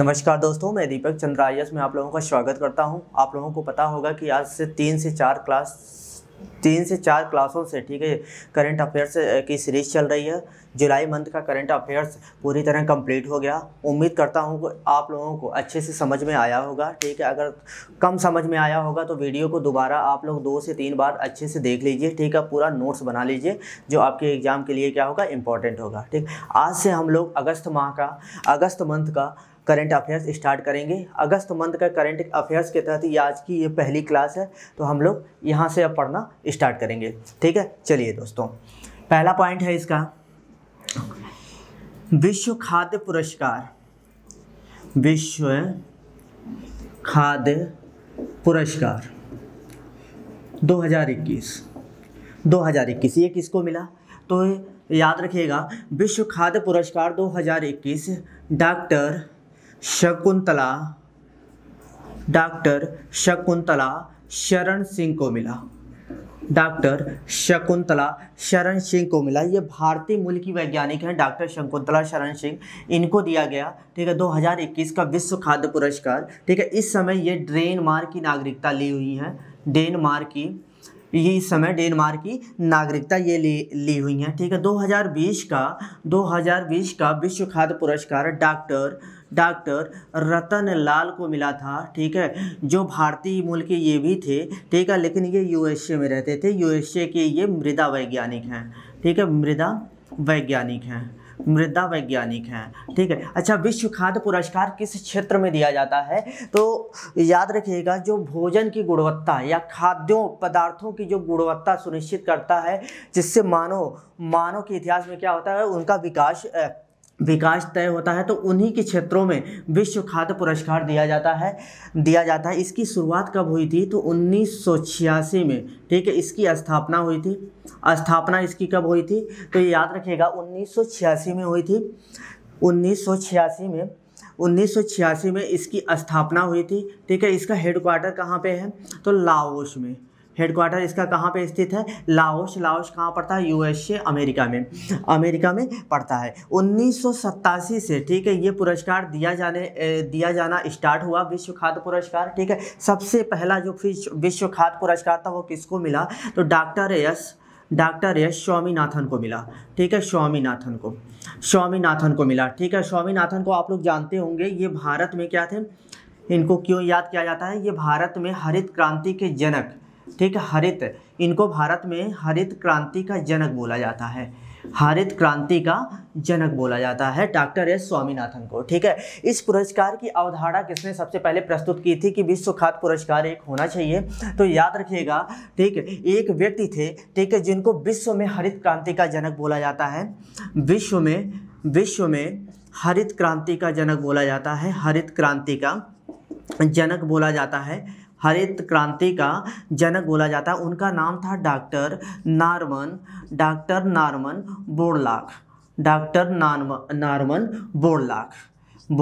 नमस्कार दोस्तों मैं दीपक चंद्र आई में आप लोगों का स्वागत करता हूं आप लोगों को पता होगा कि आज से तीन से चार क्लास तीन से चार क्लासों से ठीक है करंट अफेयर्स की सीरीज चल रही है जुलाई मंथ का करंट अफेयर्स पूरी तरह कंप्लीट हो गया उम्मीद करता हूँ कि आप लोगों को अच्छे से समझ में आया होगा ठीक है अगर कम समझ में आया होगा तो वीडियो को दोबारा आप लोग दो से तीन बार अच्छे से देख लीजिए ठीक है पूरा नोट्स बना लीजिए जो आपके एग्ज़ाम के लिए क्या होगा इंपॉर्टेंट होगा ठीक आज से हम लोग अगस्त माह का अगस्त मंथ का करंट अफेयर्स स्टार्ट करेंगे अगस्त मंथ का करंट अफेयर्स के तहत ये आज की ये पहली क्लास है तो हम लोग यहाँ से अब पढ़ना स्टार्ट करेंगे ठीक है चलिए दोस्तों पहला पॉइंट है इसका विश्व खाद्य पुरस्कार विश्व खाद्य पुरस्कार 2021 2021 ये किसको मिला तो याद रखिएगा विश्व खाद्य पुरस्कार 2021 डॉक्टर शकुंतला डॉक्टर शकुंतला शरण सिंह को मिला डॉक्टर शकुंतला शरण सिंह को मिला ये भारतीय मूल की वैज्ञानिक हैं डॉक्टर शकुंतला शरण सिंह इनको दिया गया ठीक है 2021 का विश्व खाद्य पुरस्कार ठीक है इस समय ये डेनमार्क की नागरिकता ली हुई है डेनमार्क की ये इस समय डेनमार्क की नागरिकता ये ली ली हुई है ठीक है 2020 का 2020 का विश्व खाद्य पुरस्कार डॉक्टर डॉक्टर रतन लाल को मिला था ठीक है जो भारतीय मूल के ये भी थे ठीक है लेकिन ये यूएसए में रहते थे यूएसए के ये मृदा वैज्ञानिक हैं ठीक है मृदा वैज्ञानिक हैं मृदा वैज्ञानिक हैं ठीक है अच्छा विश्व खाद्य पुरस्कार किस क्षेत्र में दिया जाता है तो याद रखिएगा जो भोजन की गुणवत्ता या खाद्यों पदार्थों की जो गुणवत्ता सुनिश्चित करता है जिससे मानव मानव के इतिहास में क्या होता है उनका विकास विकास तय होता है तो उन्हीं के क्षेत्रों में विश्व खाद्य पुरस्कार दिया जाता है दिया जाता है इसकी शुरुआत कब हुई थी तो उन्नीस में ठीक है इसकी स्थापना हुई थी स्थापना इसकी कब हुई थी तो ये याद रखिएगा उन्नीस में हुई थी उन्नीस में उन्नीस में इसकी स्थापना हुई थी ठीक है इसका हेडक्वार्टर कहाँ पे है तो लाओस में हेडक्वार्टर इसका कहाँ पे स्थित है लाओस लाओस कहाँ पड़ता है यूएसए अमेरिका में अमेरिका में पड़ता है उन्नीस से ठीक है ये पुरस्कार दिया जाने दिया जाना स्टार्ट हुआ विश्व खाद्य पुरस्कार ठीक है सबसे पहला जो विश्व खाद्य पुरस्कार था वो किसको मिला तो डॉक्टर एस डॉक्टर यश स्वामीनाथन को मिला ठीक है स्वामीनाथन को स्वामीनाथन को मिला ठीक है स्वामीनाथन को आप लोग जानते होंगे ये भारत में क्या थे इनको क्यों याद किया जाता है ये भारत में हरित क्रांति के जनक ठीक है हरित इनको भारत में हरित क्रांति का जनक बोला जाता है हरित क्रांति का जनक बोला जाता है डॉक्टर एस स्वामीनाथन को ठीक है इस पुरस्कार की अवधारणा किसने सबसे पहले प्रस्तुत की थी कि विश्व खाद्य पुरस्कार एक होना चाहिए तो याद रखिएगा ठीक एक व्यक्ति थे ठीक है जिनको विश्व में हरित क्रांति का जनक बोला जाता है विश्व में विश्व में हरित क्रांति का जनक बोला जाता है हरित क्रांति का जनक बोला जाता है हरित क्रांति का जनक बोला जाता है उनका नाम था doctor Norman doctor Norman Borlaug doctor Norman Borlaug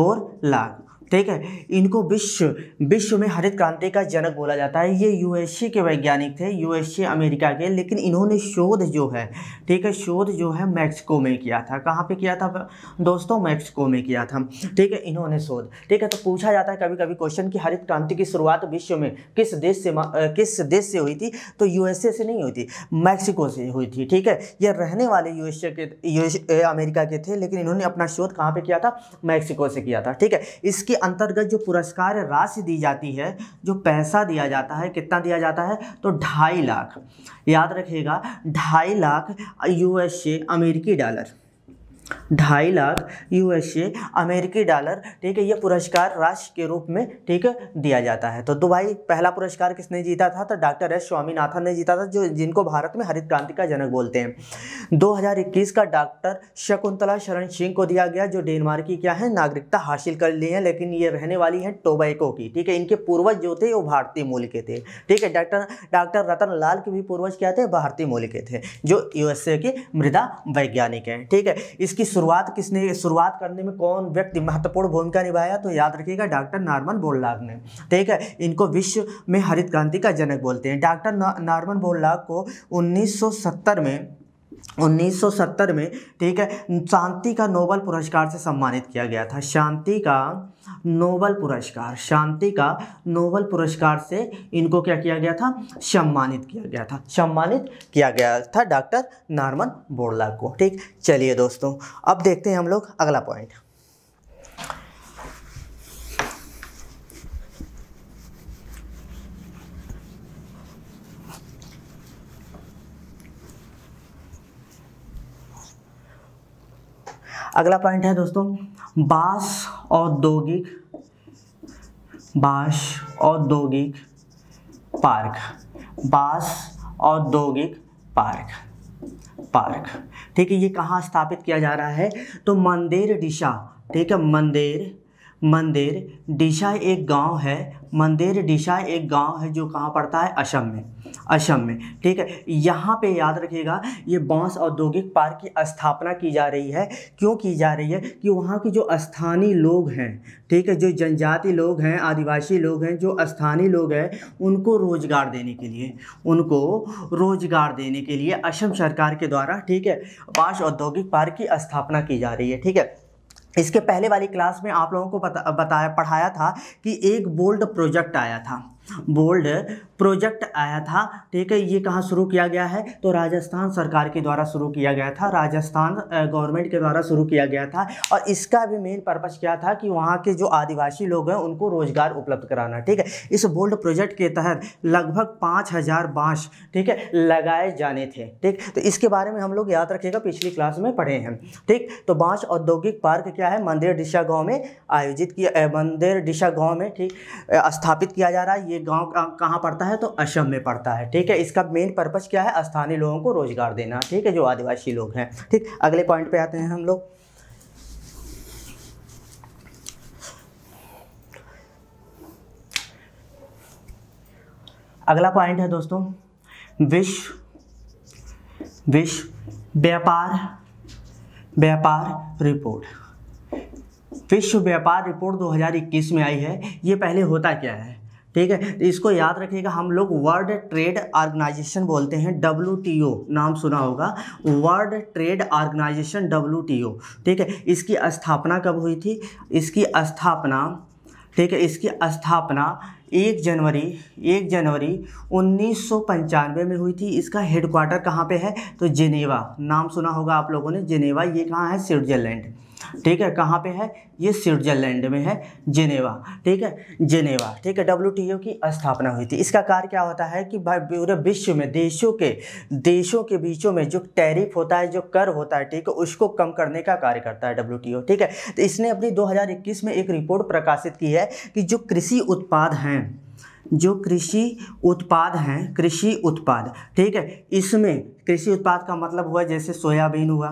Borlaug ठीक है इनको विश्व विश्व में हरित क्रांति का जनक बोला जाता है ये यूएसए के वैज्ञानिक थे यूएसए अमेरिका के लेकिन इन्होंने शोध जो है ठीक है शोध जो है मैक्सिको में किया था कहाँ पे किया था दोस्तों मैक्सिको में किया था ठीक है इन्होंने शोध ठीक है तो पूछा जाता है कभी कभी क्वेश्चन की हरित क्रांति की शुरुआत विश्व में किस देश से किस देश से हुई थी तो यूएसए से नहीं हुई थी मैक्सिको से हुई थी ठीक है ये रहने वाले यूएसए के यूएस अमेरिका के थे लेकिन इन्होंने अपना शोध कहाँ पर किया था मैक्सिको से किया था ठीक है इसके अंतर्गत जो पुरस्कार राशि दी जाती है जो पैसा दिया जाता है कितना दिया जाता है तो ढाई लाख याद रखिएगा ढाई लाख यूएसए अमेरिकी डॉलर ढाई लाख यूएसए अमेरिकी डॉलर ठीक है ये पुरस्कार राष्ट्र के रूप में ठीक है दिया जाता है तो तो भाई पहला पुरस्कार किसने जीता था तो डॉक्टर एस स्वामीनाथन ने जीता था जो जिनको भारत में हरित क्रांति का जनक बोलते हैं 2021 का डॉक्टर शकुंतला शरण सिंह को दिया गया जो डेनमार्क की क्या है नागरिकता हासिल कर ली है लेकिन ये रहने वाली है टोबैको की ठीक है इनके पूर्वज जो थे वो भारतीय मूल के थे ठीक है डॉक्टर डॉक्टर रतन लाल के भी पूर्वज क्या थे भारतीय मूल के थे जो यूएसए के मृदा वैज्ञानिक हैं ठीक है इसके इसकी शुरुआत किसने शुरुआत करने में कौन व्यक्ति महत्वपूर्ण भूमिका निभाया तो याद रखिएगा डॉक्टर नॉर्मन बोललाग ने ठीक है इनको विश्व में हरित क्रांति का जनक बोलते हैं डॉक्टर नॉर्मन बोललाग को 1970 में 1970 में ठीक है शांति का नोबल पुरस्कार से सम्मानित किया गया था शांति का नोबल पुरस्कार शांति का नोबल पुरस्कार से इनको क्या किया गया था सम्मानित किया गया था सम्मानित किया गया था डॉक्टर नारमन बोरला को ठीक चलिए दोस्तों अब देखते हैं हम लोग अगला पॉइंट अगला पॉइंट है दोस्तों बास औद्योगिक बास औद्योगिक पार्क बास औद्योगिक पार्क पार्क ठीक है ये कहाँ स्थापित किया जा रहा है तो मंदिर डिशा ठीक है मंदिर मंदिर डिशा एक गांव है मंदेर डिशा एक गांव है जो कहाँ पड़ता है असम में असम में ठीक है यहाँ पे याद रखिएगा ये बांस औद्योगिक पार्क की स्थापना की जा रही है क्यों की जा रही है कि वहाँ के जो स्थानीय लोग हैं ठीक है जो जनजाति लोग हैं आदिवासी लोग हैं जो स्थानीय लोग हैं उनको रोज़गार देने के लिए उनको रोज़गार देने के लिए असम सरकार के द्वारा ठीक है बांस औद्योगिक पार्क की स्थापना की जा रही है ठीक है इसके पहले वाली क्लास में आप लोगों को बता बताया पढ़ाया था कि एक बोल्ड प्रोजेक्ट आया था बोल्ड प्रोजेक्ट आया था ठीक है ये कहाँ शुरू किया गया है तो राजस्थान सरकार के द्वारा शुरू किया गया था राजस्थान गवर्नमेंट के द्वारा शुरू किया गया था और इसका भी मेन पर्पज़ क्या था कि वहाँ के जो आदिवासी लोग हैं उनको रोज़गार उपलब्ध कराना ठीक है इस बोल्ड प्रोजेक्ट के तहत लगभग पाँच हज़ार बाँस ठीक है लगाए जाने थे ठीक तो इसके बारे में हम लोग याद रखेगा पिछली क्लास में पढ़े हैं ठीक तो बाँस औद्योगिक पार्क क्या है मंदिर दिशा गाँव में आयोजित किया मंदिर दिशा गाँव में ठीक स्थापित किया जा रहा है ये गांव कहाँ पड़ता है तो असम में पड़ता है ठीक है इसका मेन पर्पज़ क्या है स्थानीय लोगों को रोज़गार देना ठीक है जो आदिवासी लोग हैं ठीक अगले पॉइंट पे आते हैं हम लोग अगला पॉइंट है दोस्तों विश्व विश्व व्यापार व्यापार रिपोर्ट विश्व व्यापार रिपोर्ट 2021 में आई है ये पहले होता क्या है ठीक है तो इसको याद रखिएगा हम लोग वर्ल्ड ट्रेड ऑर्गेनाइजेशन बोलते हैं डब्ल्यू नाम सुना होगा वर्ल्ड ट्रेड ऑर्गेनाइजेशन डब्ल्यू ठीक है इसकी स्थापना कब हुई थी इसकी स्थापना ठीक है इसकी स्थापना एक जनवरी एक जनवरी उन्नीस में हुई थी इसका हेडक्वार्टर कहाँ पे है तो जिनेवा नाम सुना होगा आप लोगों ने जिनेवा ये कहाँ है स्विट्जरलैंड ठीक है कहाँ पे है ये स्विट्जरलैंड में है जेनेवा ठीक है जेनेवा ठीक है डब्ल्यू की स्थापना हुई थी इसका कार्य क्या होता है कि भाई पूरे विश्व में देशों के देशों के बीचों में जो टैरिफ होता है जो कर होता है ठीक है उसको कम करने का कार्य करता है डब्ल्यू ठीक है तो इसने अपनी 2021 में एक रिपोर्ट प्रकाशित की है कि जो कृषि उत्पाद हैं जो कृषि उत्पाद हैं कृषि उत्पाद ठीक है इसमें कृषि उत्पाद का मतलब हुआ जैसे सोयाबीन हुआ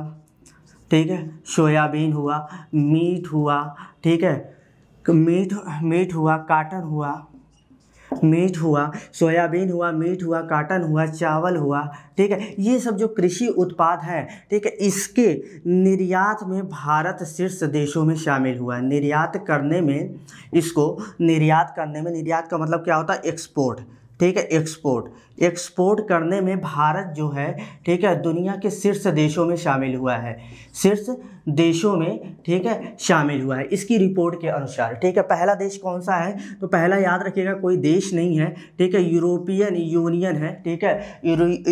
ठीक है सोयाबीन हुआ मीट हुआ ठीक है मीट मीट हुआ काटन हुआ मीट हुआ सोयाबीन हुआ मीट हुआ काटन हुआ चावल हुआ ठीक है ये सब जो कृषि उत्पाद है ठीक है इसके निर्यात में भारत शीर्ष देशों में शामिल हुआ निर्यात करने में इसको निर्यात करने में निर्यात का मतलब क्या होता है एक्सपोर्ट ठीक है एक्सपोर्ट एक्सपोर्ट करने में भारत जो है ठीक है दुनिया के शीर्ष देशों में शामिल हुआ है शीर्ष देशों में ठीक है शामिल हुआ है इसकी रिपोर्ट के अनुसार ठीक है पहला देश कौन सा है तो पहला याद रखिएगा कोई देश नहीं है ठीक है यूरोपियन यूनियन है ठीक है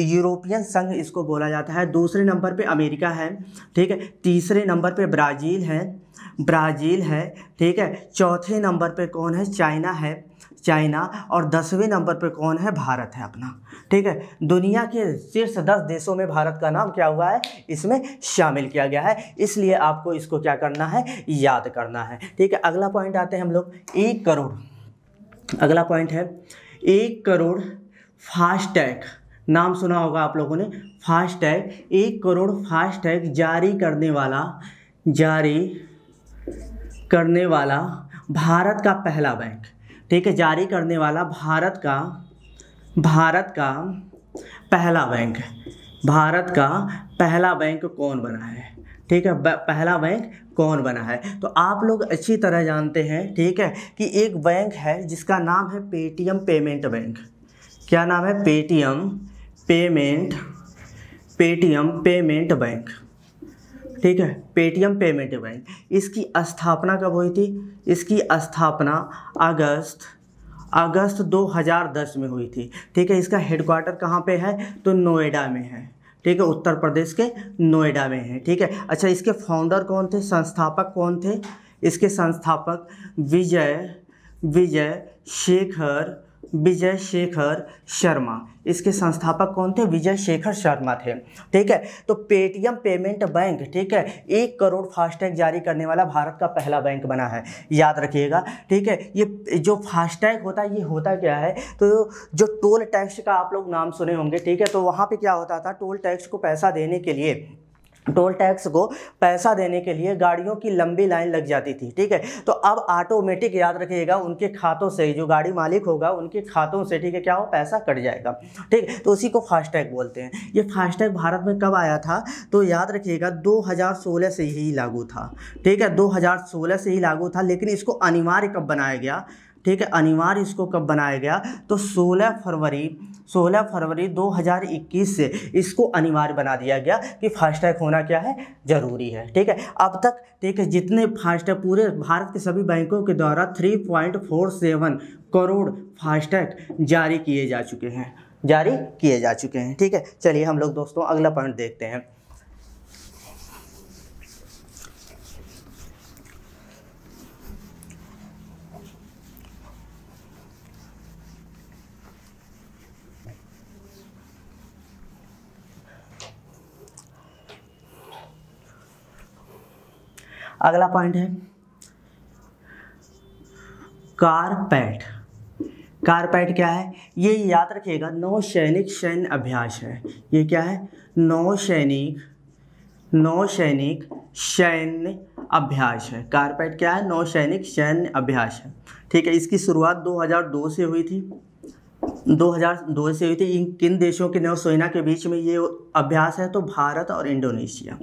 यूरोपियन संघ इसको बोला जाता है दूसरे नंबर पर अमेरिका है ठीक है तीसरे नंबर पर ब्राज़ील है ब्राज़ील है ठीक है चौथे नंबर पर कौन है चाइना है चाइना और दसवें नंबर पर कौन है भारत है अपना ठीक है दुनिया के शीर्ष दस देशों में भारत का नाम क्या हुआ है इसमें शामिल किया गया है इसलिए आपको इसको क्या करना है याद करना है ठीक है अगला पॉइंट आते हैं हम लोग एक करोड़ अगला पॉइंट है एक करोड़ फास्टैग नाम सुना होगा आप लोगों ने फास्टैग एक करोड़ फास्टैग जारी करने वाला जारी करने वाला भारत का पहला बैंक ठीक है जारी करने वाला भारत का भारत का पहला बैंक भारत का पहला बैंक कौन बना है ठीक है पहला बैंक कौन बना है तो आप लोग अच्छी तरह जानते हैं ठीक है कि एक बैंक है जिसका नाम है पेटीएम पेमेंट बैंक क्या नाम है Paytm payment Paytm payment bank ठीक है पेटीएम पेमेंट बैंक इसकी स्थापना कब हुई थी इसकी स्थापना अगस्त अगस्त 2010 में हुई थी ठीक है इसका हेडक्वार्टर कहाँ पे है तो नोएडा में है ठीक है उत्तर प्रदेश के नोएडा में है ठीक है अच्छा इसके फाउंडर कौन थे संस्थापक कौन थे इसके संस्थापक विजय विजय शेखर विजय शेखर शर्मा इसके संस्थापक कौन थे विजय शेखर शर्मा थे ठीक है तो पेटीएम पेमेंट बैंक ठीक है एक करोड़ फास्टैग जारी करने वाला भारत का पहला बैंक बना है याद रखिएगा ठीक है ये जो फास्टैग होता है ये होता क्या है तो जो टोल टैक्स का आप लोग नाम सुने होंगे ठीक है तो वहाँ पर क्या होता था टोल टैक्स को पैसा देने के लिए टोल टैक्स को पैसा देने के लिए गाड़ियों की लंबी लाइन लग जाती थी ठीक है तो अब ऑटोमेटिक याद रखिएगा उनके खातों से जो गाड़ी मालिक होगा उनके खातों से ठीक है क्या हो पैसा कट जाएगा ठीक है तो उसी को फास्टैग बोलते हैं ये फास्टैग भारत में कब आया था तो याद रखिएगा 2016 से ही लागू था ठीक है 2016 से ही लागू था लेकिन इसको अनिवार्य कब बनाया गया ठीक है अनिवार्य इसको कब बनाया गया तो 16 फरवरी 16 फरवरी 2021 से इसको अनिवार्य बना दिया गया कि फास्टैग होना क्या है ज़रूरी है ठीक है अब तक ठीक है जितने फास्टैग पूरे भारत के सभी बैंकों के द्वारा 3.47 करोड़ फास्टैग जारी किए जा चुके हैं जारी किए जा चुके हैं ठीक है चलिए हम लोग दोस्तों अगला पॉइंट देखते हैं अगला पॉइंट है कारपेट कारपेट क्या है ये याद रखिएगा नौसैनिक सैन्य अभ्यास है ये क्या है नौसैनिक नौसैनिक सैन्य अभ्यास है कारपेट क्या है नौसैनिक सैन्य अभ्यास है ठीक है इसकी शुरुआत 2002 से हुई थी 2002 से हुई थी इन किन देशों के नौसेना के बीच में ये अभ्यास है तो भारत और इंडोनेशिया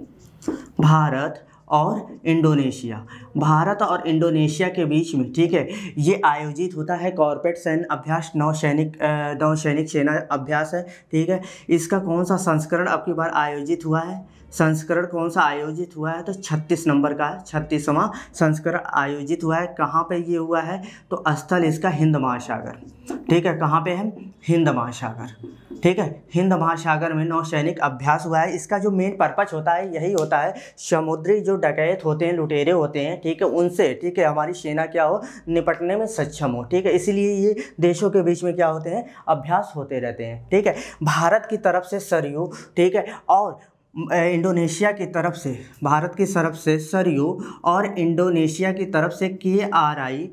भारत और इंडोनेशिया भारत और इंडोनेशिया के बीच में ठीक है ये आयोजित होता है कॉरपोरेट सैन्य अभ्यास नौसैनिक नौसैनिक सेना अभ्यास है ठीक है इसका कौन सा संस्करण अब की बार आयोजित हुआ है संस्करण कौन सा आयोजित हुआ है तो 36 नंबर का छत्तीसवां संस्करण आयोजित हुआ है कहाँ पे ये हुआ है तो स्थल इसका हिंद महासागर ठीक है कहाँ पे है हिंद महासागर ठीक है हिंद महासागर में नौसैनिक अभ्यास हुआ है इसका जो मेन पर्पज होता है यही होता है समुद्री जो डकैत होते हैं लुटेरे होते हैं ठीक है उनसे ठीक है हमारी सेना क्या हो निपटने में सक्षम हो ठीक है इसीलिए ये देशों के बीच में क्या होते हैं अभ्यास होते रहते हैं ठीक है भारत की तरफ से सरयू ठीक है और इंडोनेशिया की तरफ से भारत की तरफ से सरयू और इंडोनेशिया की तरफ से के आर आई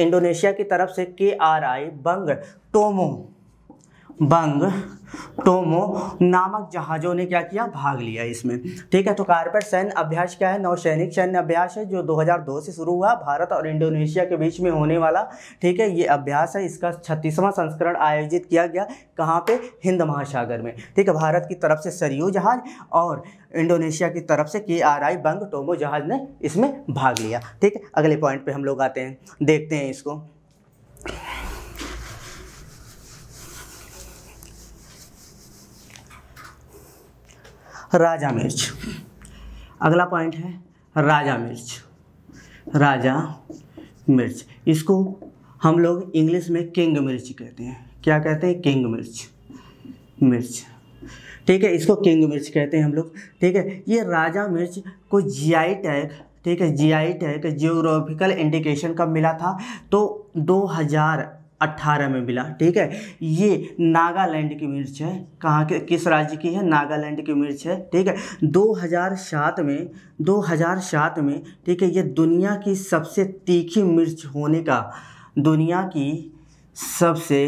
इंडोनेशिया की तरफ से के आर आई बंग टोमो बंग टोमो नामक जहाज़ों ने क्या किया भाग लिया इसमें ठीक है तो कार्पेट सैन्य अभ्यास क्या है नौसैनिक सैन्य अभ्यास है जो 2002 से शुरू हुआ भारत और इंडोनेशिया के बीच में होने वाला ठीक है ये अभ्यास है इसका छत्तीसवां संस्करण आयोजित किया गया कहाँ पे हिंद महासागर में ठीक है भारत की तरफ से सरयू जहाज और इंडोनेशिया की तरफ से के आर आई बंग टोमो जहाज ने इसमें भाग लिया ठीक है अगले पॉइंट पर हम लोग आते हैं देखते हैं इसको राजा मिर्च अगला पॉइंट है राजा मिर्च राजा मिर्च इसको हम लोग इंग्लिश में किंग मिर्च कहते हैं क्या कहते हैं किंग मिर्च मिर्च ठीक है इसको किंग मिर्च कहते हैं हम लोग ठीक है ये राजा मिर्च को जीआई टैग ठीक है जीआई टैग जियोग्राफिकल इंडिकेशन कब मिला था तो अट्ठारह में मिला ठीक है ये नागालैंड की मिर्च है कहाँ के किस राज्य की है नागालैंड की मिर्च है ठीक है 2007 में 2007 में ठीक है ये दुनिया की सबसे तीखी मिर्च होने का दुनिया की सबसे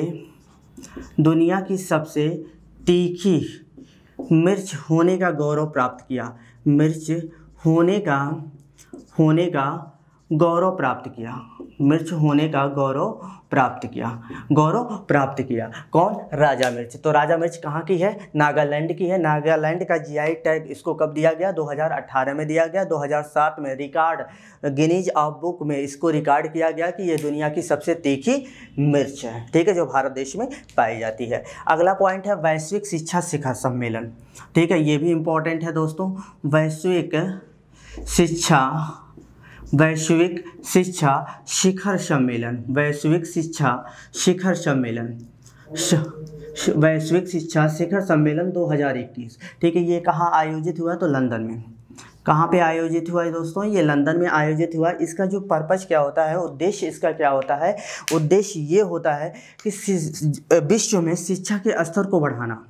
दुनिया की सबसे तीखी मिर्च होने का गौरव प्राप्त किया मिर्च होने का होने का गौरव प्राप्त किया मिर्च होने का गौरव प्राप्त किया गौरव प्राप्त किया कौन राजा मिर्च तो राजा मिर्च कहाँ की है नागालैंड की है नागालैंड का जीआई टैग इसको कब दिया गया 2018 में दिया गया 2007 में रिकॉर्ड गिनीज ऑफ बुक में इसको रिकॉर्ड किया गया कि ये दुनिया की सबसे तीखी मिर्च है ठीक है जो भारत देश में पाई जाती है अगला पॉइंट है वैश्विक शिक्षा शिखर सम्मेलन ठीक है ये भी इम्पोर्टेंट है दोस्तों वैश्विक शिक्षा वैश्विक शिक्षा शिखर सम्मेलन वैश्विक शिक्षा शिखर सम्मेलन वैश्विक शिक्षा शिखर सम्मेलन 2021 ठीक है ये कहाँ आयोजित हुआ तो लंदन में कहाँ पे आयोजित हुआ है दोस्तों ये लंदन में आयोजित हुआ इसका जो पर्पज़ क्या होता है उद्देश्य इसका क्या होता है उद्देश्य ये होता है कि विश्व में शिक्षा के स्तर को बढ़ाना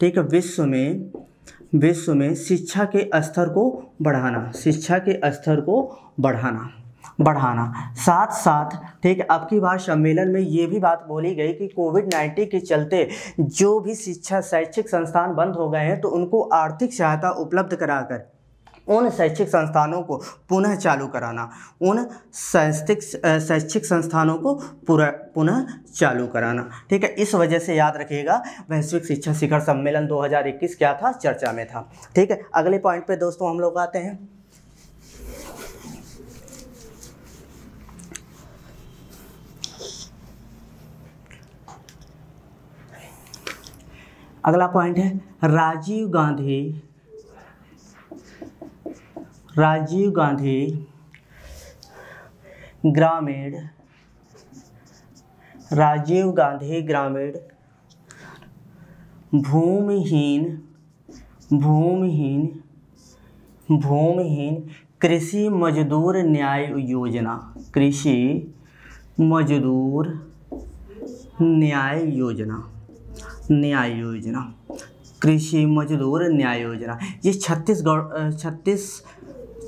ठीक है विश्व में विश्व में शिक्षा के स्तर को बढ़ाना शिक्षा के स्तर को बढ़ाना बढ़ाना साथ साथ ठीक अब की बार सम्मेलन में ये भी बात बोली गई कि कोविड नाइन्टीन के चलते जो भी शिक्षा शैक्षिक संस्थान बंद हो गए हैं तो उनको आर्थिक सहायता उपलब्ध कराकर उन शैक्षिक संस्थानों को पुनः चालू कराना उन शैक्षिक शैक्षिक संस्थानों को पूरा पुनः चालू कराना ठीक है इस वजह से याद रखिएगा वैश्विक शिक्षा शिखर सम्मेलन 2021 क्या था चर्चा में था ठीक है अगले पॉइंट पे दोस्तों हम लोग आते हैं अगला पॉइंट है राजीव गांधी राजीव गांधी ग्रामीण राजीव गांधी ग्रामीण भूमिहीन भूमिहीन भूमिहीन कृषि मजदूर न्याय योजना कृषि मजदूर न्याय योजना न्याय योजना कृषि मजदूर न्याय योजना ये छत्तीसगढ़ छत्तीस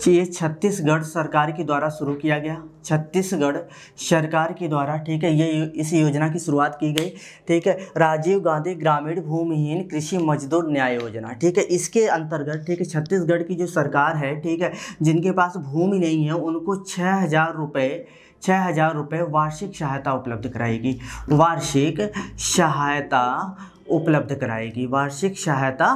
ये छत्तीसगढ़ सरकार के द्वारा शुरू किया गया छत्तीसगढ़ सरकार के द्वारा ठीक है ये इस योजना की शुरुआत की गई ठीक है राजीव गांधी ग्रामीण भूमिहीन कृषि मजदूर न्याय योजना ठीक है इसके अंतर्गत ठीक है छत्तीसगढ़ की जो सरकार है ठीक है जिनके पास भूमि नहीं है उनको छः हज़ार रुपये छः हज़ार रुपये वार्षिक सहायता उपलब्ध कराएगी वार्षिक सहायता उपलब्ध कराएगी वार्षिक सहायता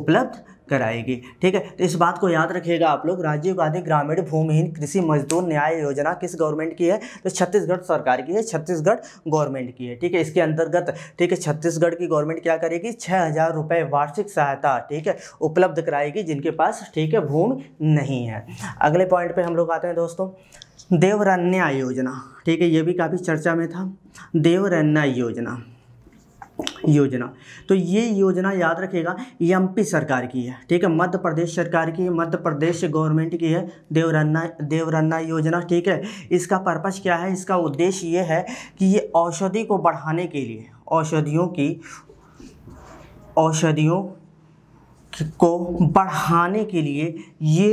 उपलब्ध कराएगी ठीक है तो इस बात को याद रखिएगा आप लोग राजीव गांधी ग्रामीण भूमिहीन कृषि मजदूर न्याय योजना किस गवर्नमेंट की है तो छत्तीसगढ़ सरकार की है छत्तीसगढ़ गवर्नमेंट की है ठीक है इसके अंतर्गत ठीक है छत्तीसगढ़ की गवर्नमेंट क्या करेगी छः हज़ार रुपये वार्षिक सहायता ठीक है उपलब्ध कराएगी जिनके पास ठीक है भूमि नहीं है अगले पॉइंट पर हम लोग आते हैं दोस्तों देवरन्या योजना ठीक है ये भी काफ़ी चर्चा में था देवरन्या योजना योजना तो ये योजना याद रखिएगा एमपी सरकार की है ठीक है मध्य प्रदेश सरकार की मध्य प्रदेश गवर्नमेंट की है देवरन्ना देवरन्ना योजना ठीक है इसका पर्पज़ क्या है इसका उद्देश्य ये है कि ये औषधि को बढ़ाने के लिए औषधियों की औषधियों को बढ़ाने के लिए ये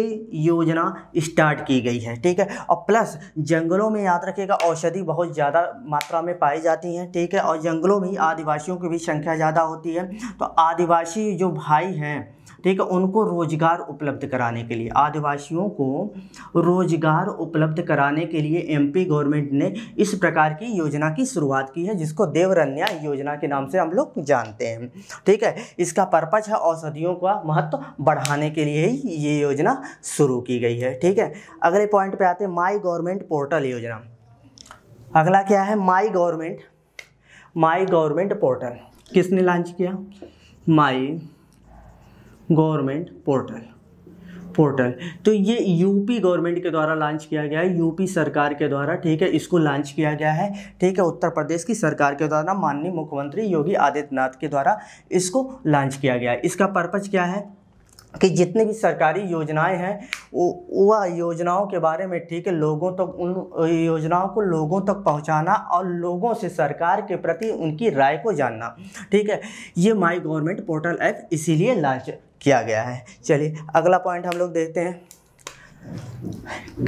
योजना स्टार्ट की गई है ठीक है और प्लस जंगलों में याद रखिएगा औषधि बहुत ज़्यादा मात्रा में पाई जाती हैं ठीक है और जंगलों में आदिवासियों की भी संख्या ज़्यादा होती है तो आदिवासी जो भाई हैं ठीक है उनको रोज़गार उपलब्ध कराने के लिए आदिवासियों को रोज़गार उपलब्ध कराने के लिए एमपी गवर्नमेंट ने इस प्रकार की योजना की शुरुआत की है जिसको देवरन्या योजना के नाम से हम लोग जानते हैं ठीक है इसका पर्पज है औषधियों का महत्व बढ़ाने के लिए ही ये योजना शुरू की गई है ठीक है अगले पॉइंट पर आते हैं माई गवर्नमेंट पोर्टल योजना अगला क्या है my government my government portal किसने लॉन्च किया माई गवर्नमेंट पोर्टल पोर्टल तो ये यूपी गवर्नमेंट के द्वारा लॉन्च किया गया है यूपी सरकार के द्वारा ठीक है इसको लॉन्च किया गया है ठीक है उत्तर प्रदेश की सरकार के द्वारा माननीय मुख्यमंत्री योगी आदित्यनाथ के द्वारा इसको लॉन्च किया गया है इसका पर्पज़ क्या है कि जितने भी सरकारी योजनाएं हैं वह योजनाओं के बारे में ठीक है लोगों तक तो उन योजनाओं को लोगों तक तो पहुंचाना और लोगों से सरकार के प्रति उनकी राय को जानना ठीक है ये माई गवर्नमेंट पोर्टल ऐप इसीलिए लॉन्च किया गया है चलिए अगला पॉइंट हम लोग देखते हैं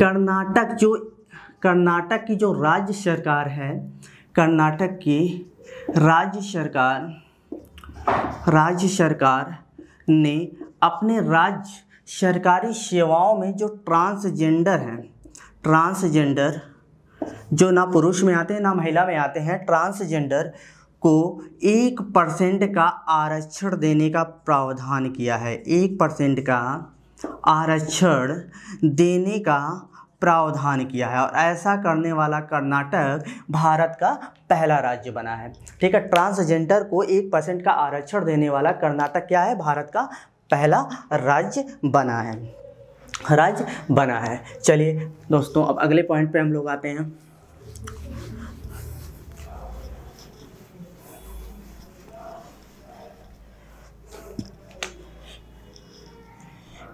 कर्नाटक जो कर्नाटक की जो राज्य सरकार है कर्नाटक की राज्य सरकार राज्य सरकार ने अपने राज्य सरकारी सेवाओं में जो ट्रांसजेंडर हैं ट्रांसजेंडर जो ना पुरुष में आते हैं ना महिला में आते हैं ट्रांसजेंडर को एक परसेंट का आरक्षण देने का प्रावधान किया है एक परसेंट का आरक्षण देने का प्रावधान किया है और ऐसा करने वाला कर्नाटक भारत का पहला राज्य बना है ठीक है ट्रांसजेंडर को एक परसेंट का आरक्षण देने वाला कर्नाटक क्या है भारत का पहला राज्य बना है राज्य बना है चलिए दोस्तों अब अगले पॉइंट पे हम लोग आते हैं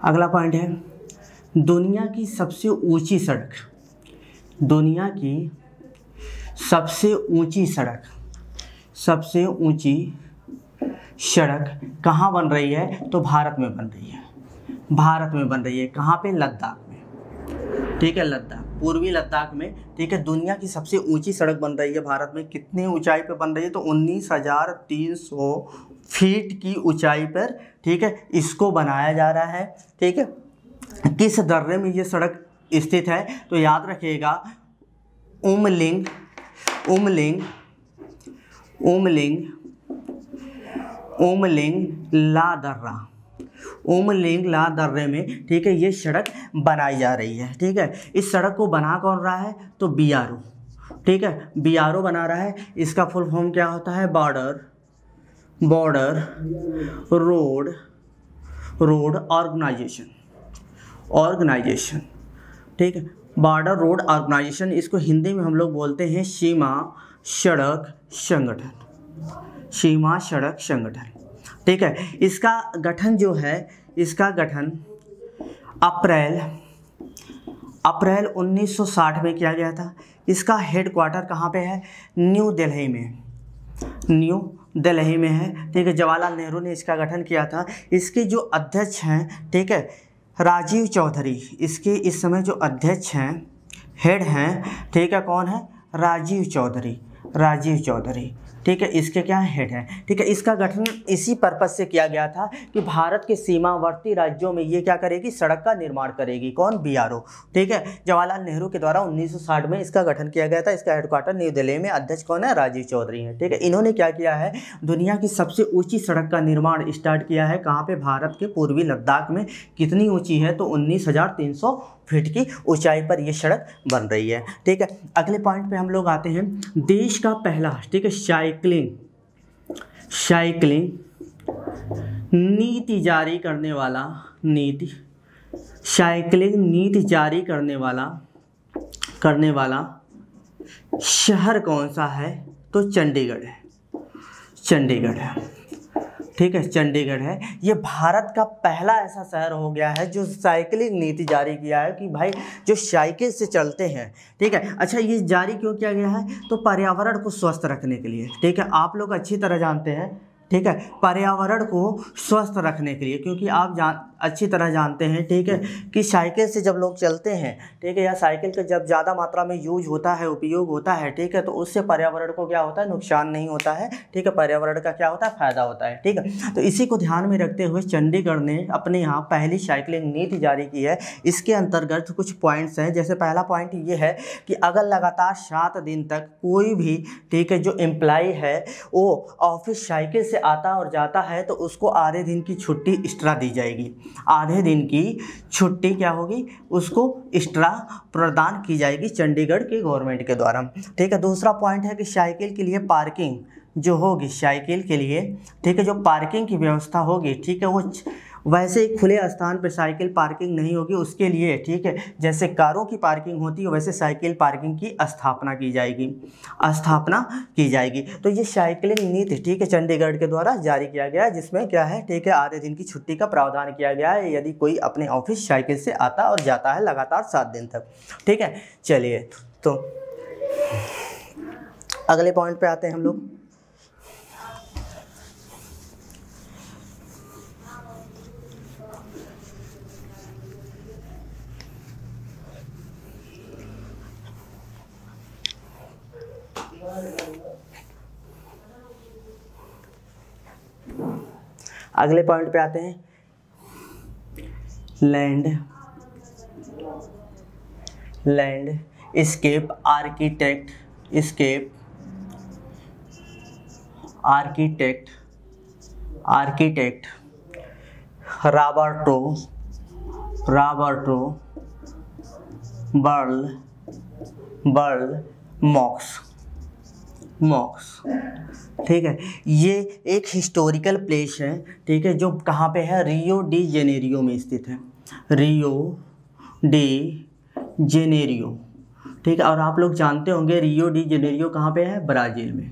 अगला पॉइंट है दुनिया की सबसे ऊंची सड़क दुनिया की सबसे ऊंची सड़क सबसे ऊंची सड़क कहाँ बन रही है तो भारत में बन रही है भारत में बन रही है कहाँ पे लद्दाख में ठीक है लद्दाख पूर्वी लद्दाख में ठीक है दुनिया की सबसे ऊंची सड़क बन रही है भारत में कितनी ऊंचाई पर बन रही है तो उन्नीस हज़ार तीन सौ फीट की ऊंचाई पर ठीक है इसको बनाया जा रहा है ठीक है किस दर्रे में ये सड़क स्थित है तो याद रखिएगा उमलिंग उमलिंग उमलिंग उमलिंग ला दर्रा उमलिंग ला दर्रे में ठीक है ये सड़क बनाई जा रही है ठीक है इस सड़क को बना कौन रहा है तो बी ठीक है बी बना रहा है इसका फुल फॉर्म क्या होता है border border road road organisation organisation ठीक है बॉर्डर रोड ऑर्गेनाइजेशन इसको हिंदी में हम लोग बोलते हैं सीमा सड़क संगठन सीमा सड़क संगठन ठीक है इसका गठन जो है इसका गठन अप्रैल अप्रैल 1960 में किया गया था इसका हेड क्वार्टर कहाँ पे है न्यू दिल्ली में न्यू दिल्ली में है ठीक है जवाहरलाल नेहरू ने इसका गठन किया था इसके जो अध्यक्ष हैं ठीक है राजीव चौधरी इसके इस समय जो अध्यक्ष हैं हेड हैं ठीक है कौन है राजीव चौधरी राजीव चौधरी ठीक है इसके क्या हेड है ठीक है इसका गठन इसी पर्पज़ से किया गया था कि भारत के सीमावर्ती राज्यों में ये क्या करेगी सड़क का निर्माण करेगी कौन बी ठीक है जवाहरलाल नेहरू के द्वारा उन्नीस में इसका गठन किया गया था इसका हेडक्वार्टर न्यू दिल्ली में अध्यक्ष कौन है राजीव चौधरी है ठीक है इन्होंने क्या किया है दुनिया की सबसे ऊंची सड़क का निर्माण स्टार्ट किया है कहाँ पर भारत के पूर्वी लद्दाख में कितनी ऊँची है तो उन्नीस फीट की ऊंचाई पर यह सड़क बन रही है ठीक है अगले पॉइंट पे हम लोग आते हैं देश का पहला ठीक है साइकिलिंग साइकिलिंग नीति जारी करने वाला नीति साइकिलिंग नीति जारी करने वाला करने वाला शहर कौन सा है तो चंडीगढ़ है चंडीगढ़ है ठीक है चंडीगढ़ है ये भारत का पहला ऐसा शहर हो गया है जो साइकिलिंग नीति जारी किया है कि भाई जो साइकिल से चलते हैं ठीक है अच्छा ये जारी क्यों किया गया है तो पर्यावरण को स्वस्थ रखने के लिए ठीक है आप लोग अच्छी तरह जानते हैं ठीक है पर्यावरण को स्वस्थ रखने के लिए क्योंकि आप जान अच्छी तरह जानते हैं ठीक है हम्म। कि साइकिल से जब लोग चलते हैं ठीक है या साइकिल का जब ज़्यादा मात्रा में यूज होता है उपयोग होता है ठीक है तो उससे पर्यावरण को क्या होता है नुकसान नहीं होता है ठीक है पर्यावरण का क्या होता है फ़ायदा होता है ठीक है तो इसी को ध्यान में रखते हुए चंडीगढ़ ने अपने यहाँ पहली साइकिलिंग नीति जारी की है इसके अंतर्गत कुछ पॉइंट्स हैं जैसे पहला पॉइंट ये है कि अगर लगातार सात दिन तक कोई भी ठीक है जो एम्प्लाई है वो ऑफिस साइकिल से आता और जाता है तो उसको आधे दिन की छुट्टी एक्स्ट्रा दी जाएगी आधे दिन की छुट्टी क्या होगी उसको एक्स्ट्रा प्रदान की जाएगी चंडीगढ़ के गवर्नमेंट के द्वारा ठीक है दूसरा पॉइंट है कि साइकिल के लिए पार्किंग जो होगी साइकिल के लिए ठीक है जो पार्किंग की व्यवस्था होगी ठीक है वो वैसे ही खुले स्थान पर साइकिल पार्किंग नहीं होगी उसके लिए ठीक है जैसे कारों की पार्किंग होती है वैसे साइकिल पार्किंग की स्थापना की जाएगी स्थापना की जाएगी तो ये साइकिलिंग नीति ठीक है चंडीगढ़ के द्वारा जारी किया गया है जिसमें क्या है ठीक है आधे दिन की छुट्टी का प्रावधान किया गया है यदि कोई अपने ऑफिस साइकिल से आता और जाता है लगातार सात दिन तक ठीक है चलिए तो अगले पॉइंट पर आते हैं हम लोग अगले पॉइंट पे आते हैं land landscape architect scape architect architect Roberto Roberto Burle Burle Marx Marx ठीक है ये एक हिस्टोरिकल प्लेस है ठीक है जो कहाँ पे है रियो डी जेनेरियो में स्थित है रियो डी जेनेरियो ठीक है और आप लोग जानते होंगे रियो डी जेनेरियो कहाँ पे है ब्राज़ील में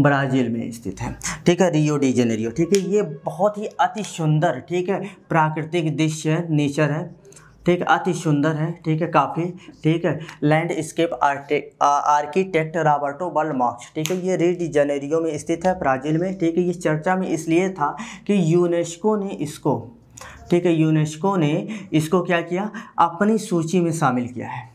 ब्राज़ील में स्थित है ठीक है रियो डी जेनेरियो ठीक है ये बहुत ही अति सुंदर ठीक है प्राकृतिक दृश्य है नेचर है ठीक है अति सुंदर है ठीक है काफ़ी ठीक है landscape architect Roberto Burle Marx ठीक है ये रिड जनेरियो में स्थित है ब्राज़ील में ठीक है ये चर्चा में इसलिए था कि यूनेस्को ने इसको ठीक है यूनेस्को ने इसको क्या किया अपनी सूची में शामिल किया है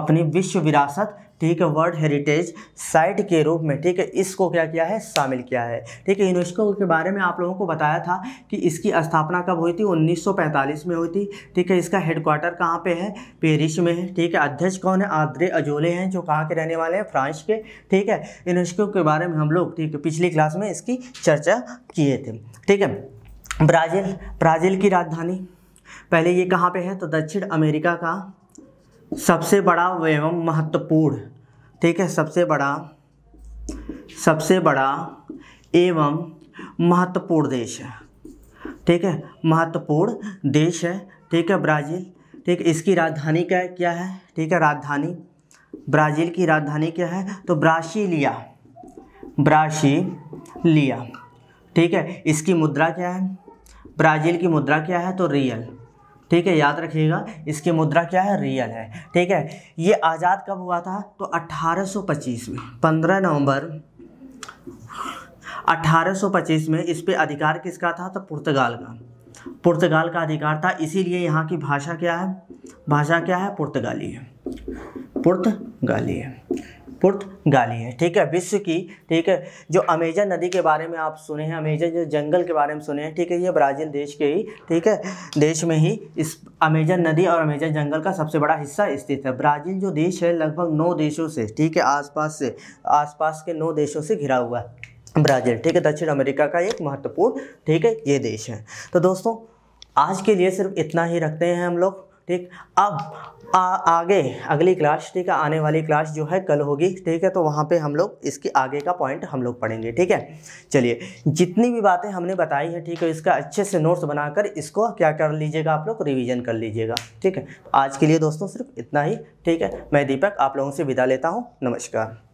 अपनी विश्व विरासत ठीक है वर्ल्ड हेरिटेज साइट के रूप में ठीक है इसको क्या किया है शामिल किया है ठीक है यूनेस्को के बारे में आप लोगों को बताया था कि इसकी स्थापना कब हुई थी 1945 में हुई थी ठीक है इसका हेडक्वार्टर कहाँ पे है पेरिस में है ठीक है अध्यक्ष कौन है आद्रे अजोले हैं जो कहाँ के रहने वाले हैं फ्रांस के ठीक है यूनेस्को के बारे में हम लोग ठीक है पिछली क्लास में इसकी चर्चा किए थे ठीक है ब्राज़ील ब्राज़ील की राजधानी पहले ये कहाँ पे है तो दक्षिण अमेरिका का सबसे बड़ा एवं महत्वपूर्ण ठीक है सबसे बड़ा सबसे बड़ा एवं महत्वपूर्ण देश है ठीक है महत्वपूर्ण देश है ठीक है ब्राज़ील ठीक है इसकी राजधानी क्या क्या है ठीक है राजधानी ब्राज़ील की राजधानी क्या है तो ब्राशी लिया ठीक है इसकी मुद्रा क्या है ब्राज़ील की मुद्रा क्या है तो रियल ठीक है याद रखिएगा इसकी मुद्रा क्या है रियल है ठीक है ये आज़ाद कब हुआ था तो 1825 में 15 नवंबर 1825 में इस पर अधिकार किसका था तो पुर्तगाल का पुर्तगाल का अधिकार था इसीलिए यहाँ की भाषा क्या है भाषा क्या है पुर्तगाली है पुर्तगाली है पुर्तगाली है ठीक है विश्व की ठीक है जो अमेजन नदी के बारे में आप सुने हैं अमेजन जो जंगल के बारे में सुने हैं ठीक है ये ब्राज़ील देश के ही ठीक है देश में ही इस अमेजन नदी और अमेजन जंगल का सबसे बड़ा हिस्सा स्थित है ब्राज़ील जो देश है लगभग नौ देशों से ठीक है आसपास से आसपास के नौ देशों से घिरा हुआ है ब्राज़ील ठीक है दक्षिण अमेरिका का एक महत्वपूर्ण ठीक है ये देश है तो दोस्तों आज के लिए सिर्फ इतना ही रखते हैं हम लोग ठीक अब आ, आगे अगली क्लास ठीक है आने वाली क्लास जो है कल होगी ठीक है तो वहाँ पे हम लोग इसके आगे का पॉइंट हम लोग पढ़ेंगे ठीक है चलिए जितनी भी बातें हमने बताई है ठीक है इसका अच्छे से नोट्स बनाकर इसको क्या कर लीजिएगा आप लोग रिवीजन कर लीजिएगा ठीक है आज के लिए दोस्तों सिर्फ इतना ही ठीक है मैं दीपक आप लोगों से विदा लेता हूँ नमस्कार